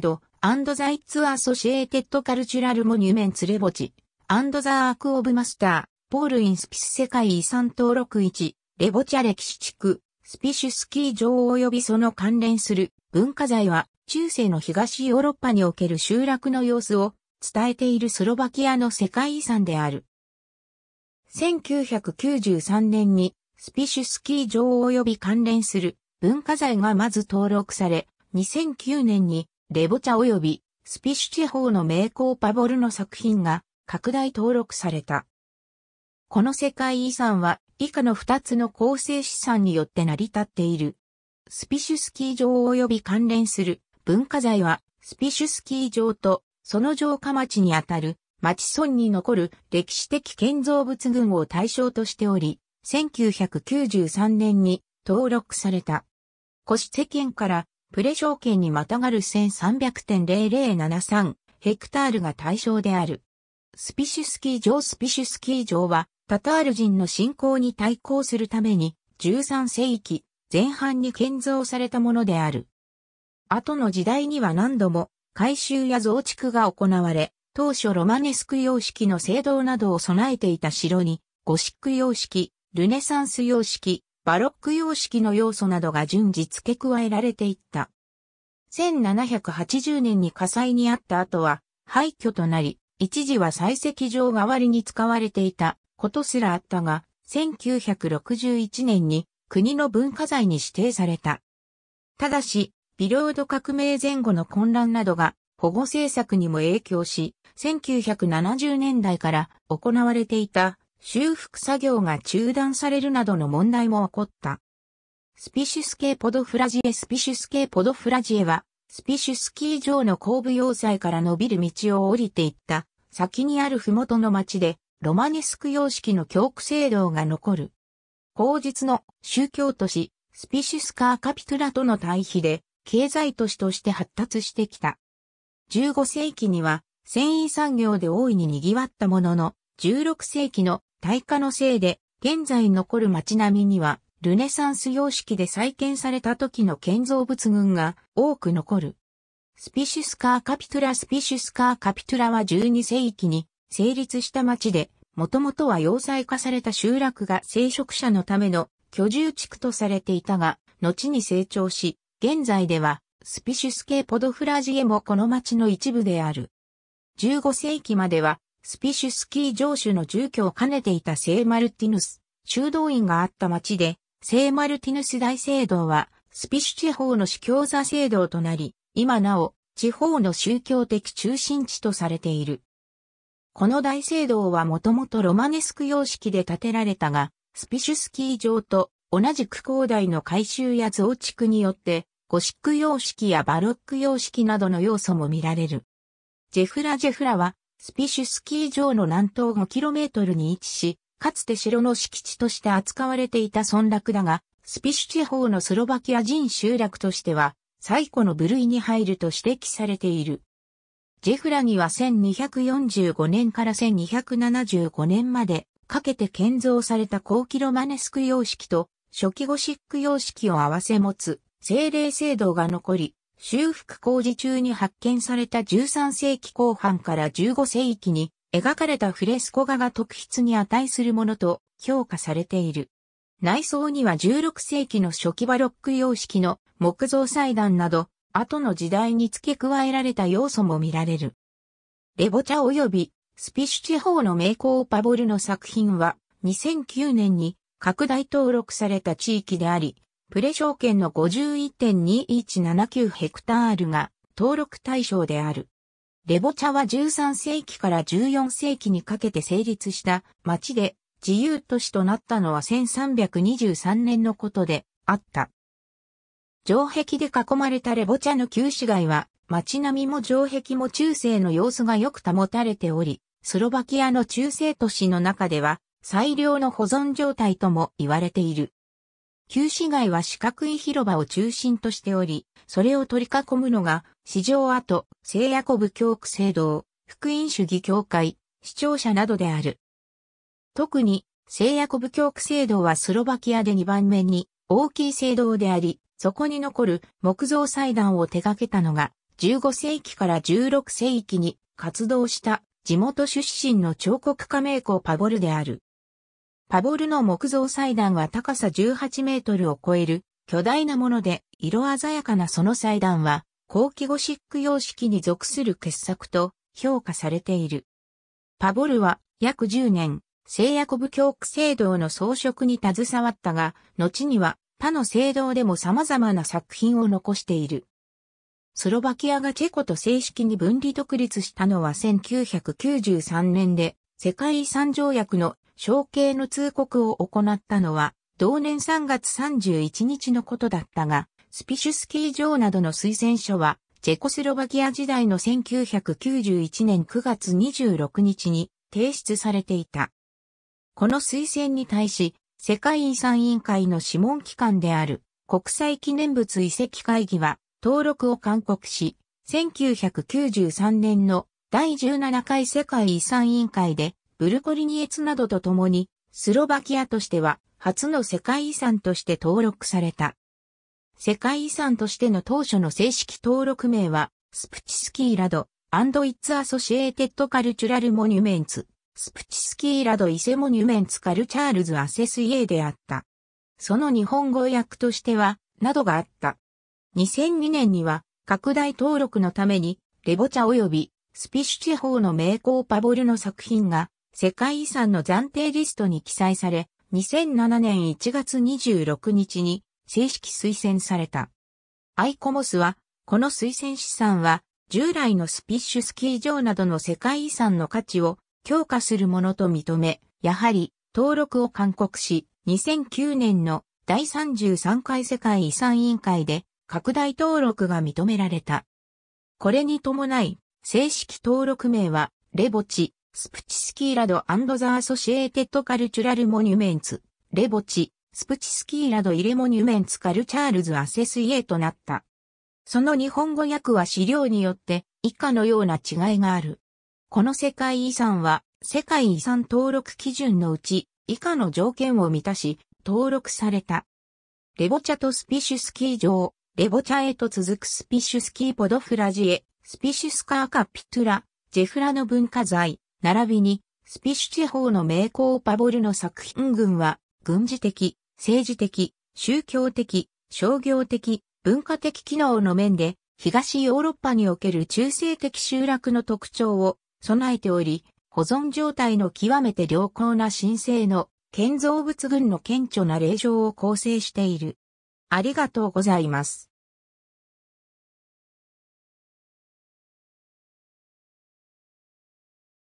ド、アンドザイツアソシエーテッドカルチュラルモニュメンツレボチ、アンドザークオブマスター、ポールインスピス世界遺産登録1、レボチャ歴史地区、スピシュスキー場及びその関連する文化財は、中世の東ヨーロッパにおける集落の様子を伝えているスロバキアの世界遺産である。1993年にスピシュスキー場及び関連する文化財がまず登録され、2009年にレボチャ及びスピシュ地方の名工パボルの作品が拡大登録された。この世界遺産は以下の2つの構成資産によって成り立っている。スピシュスキー場及び関連する文化財はスピシュスキー場とその城下町にあたる町村に残る歴史的建造物群を対象としており、1993年に登録された。古史世間からプレ証券にまたがる1300.0073ヘクタールが対象である。スピシュスキー場スピシュスキー場は、タタール人の侵攻に対抗するために、13世紀前半に建造されたものである。後の時代には何度も改修や増築が行われ、当初ロマネスク様式の聖堂などを備えていた城に、ゴシック様式、ルネサンス様式、バロック様式の要素などが順次付け加えられていった。1780年に火災にあった後は廃墟となり、一時は採石場代わりに使われていたことすらあったが、1961年に国の文化財に指定された。ただし、ビロード革命前後の混乱などが保護政策にも影響し、1970年代から行われていた修復作業が中断されるなどの問題も起こった。スピシュス系ポドフラジエスピシュス系ポドフラジエは、スピシュスキー場の後部要塞から伸びる道を降りていった、先にある麓の町で、ロマネスク様式の教区制度が残る。後日の宗教都市、スピシュスカーカピトラとの対比で、経済都市として発達してきた。15世紀には、繊維産業で大いに賑わったものの、16世紀の大化のせいで、現在残る街並みには、ルネサンス様式で再建された時の建造物群が多く残る。スピシュスカーカピトラスピシュスカーカピトラは12世紀に成立した町で、もともとは要塞化された集落が聖職者のための居住地区とされていたが、後に成長し、現在ではスピシュス系ポドフラジエもこの町の一部である。15世紀まではスピシュスキー城主の住居を兼ねていた聖マルティヌス、修道院があった町で、聖マルティヌス大聖堂は、スピシュ地方の司教座聖堂となり、今なお、地方の宗教的中心地とされている。この大聖堂はもともとロマネスク様式で建てられたが、スピシュスキー場と同じく広大の改修や増築によって、ゴシック様式やバロック様式などの要素も見られる。ジェフラ・ジェフラはスピシュスキー場の南東 5km に位置し、かつて城の敷地として扱われていた村落だが、スピシュ地方のスロバキア人集落としては、最古の部類に入ると指摘されている。ジェフラギは1245年から1275年までかけて建造された高キロマネスク様式と初期ゴシック様式を合わせ持つ精霊制度が残り、修復工事中に発見された13世紀後半から15世紀に描かれたフレスコ画が特筆に値するものと評価されている。内装には16世紀の初期バロック様式の木造祭壇など、後の時代に付け加えられた要素も見られる。レボチャ及びスピシュ地方の名工パボルの作品は2009年に拡大登録された地域であり、プレ証券の51.2179ヘクタールが登録対象である。レボチャは13世紀から14世紀にかけて成立した町で自由都市となったのは1323年のことであった。城壁で囲まれたレボチャの旧市街は町並みも城壁も中世の様子がよく保たれており、スロバキアの中世都市の中では最良の保存状態とも言われている。旧市街は四角い広場を中心としており、それを取り囲むのが、市場跡、聖ヤコブ教区聖堂、福音主義教会、視聴者などである。特に、聖ヤコブ教区聖堂はスロバキアで2番目に大きい聖堂であり、そこに残る木造祭壇を手掛けたのが、15世紀から16世紀に活動した地元出身の彫刻家名工パボルである。パボルの木造祭壇は高さ18メートルを超える巨大なもので、色鮮やかなその祭壇は、後期ゴシック様式に属する傑作と評価されている。パボルは約10年、聖ヤコブ教区聖堂の装飾に携わったが、後には他の聖堂でも様々な作品を残している。スロバキアがチェコと正式に分離独立したのは1993年で、世界遺産条約の承継の通告を行ったのは、同年3月31日のことだったが、スピシュスキー場などの推薦書は、チェコスロバキア時代の1991年9月26日に提出されていた。この推薦に対し、世界遺産委員会の諮問機関である国際記念物遺跡会議は登録を勧告し、1993年の第17回世界遺産委員会でブルコリニエツなどと共に、スロバキアとしては初の世界遺産として登録された。世界遺産としての当初の正式登録名は、スプチスキーラド、アンドイッツアソシエーテッドカルチュラルモニュメンツ、スプチスキーラド伊勢モニュメンツカルチャールズアセスイエであった。その日本語訳としては、などがあった。2002年には、拡大登録のために、レボチャ及び、スピシュ地方の名工パボルの作品が、世界遺産の暫定リストに記載され、2007年1月26日に正式推薦された。アイコモスは、この推薦資産は、従来のスピッシュスキー場などの世界遺産の価値を強化するものと認め、やはり登録を勧告し、2009年の第33回世界遺産委員会で拡大登録が認められた。これに伴い、正式登録名は、レボチ、スプチスキーラドザ・アソシエーテッド・カルチュラル・モニュメンツ、レボチ、スプチスキーラド・イレ・モニュメンツ・カルチャールズ・アセスイエとなった。その日本語訳は資料によって以下のような違いがある。この世界遺産は世界遺産登録基準のうち以下の条件を満たし登録された。レボチャとスピシュスキー場、レボチャへと続くスピシュスキーポドフラジエ、スピシュスカーカピトゥラ、ジェフラの文化財、並びに、スピシュ地方の名工パボルの作品群は、軍事的、政治的、宗教的、商業的、文化的機能の面で、東ヨーロッパにおける中性的集落の特徴を備えており、保存状態の極めて良好な神聖の建造物群の顕著な霊場を構成している。ありがとうございます。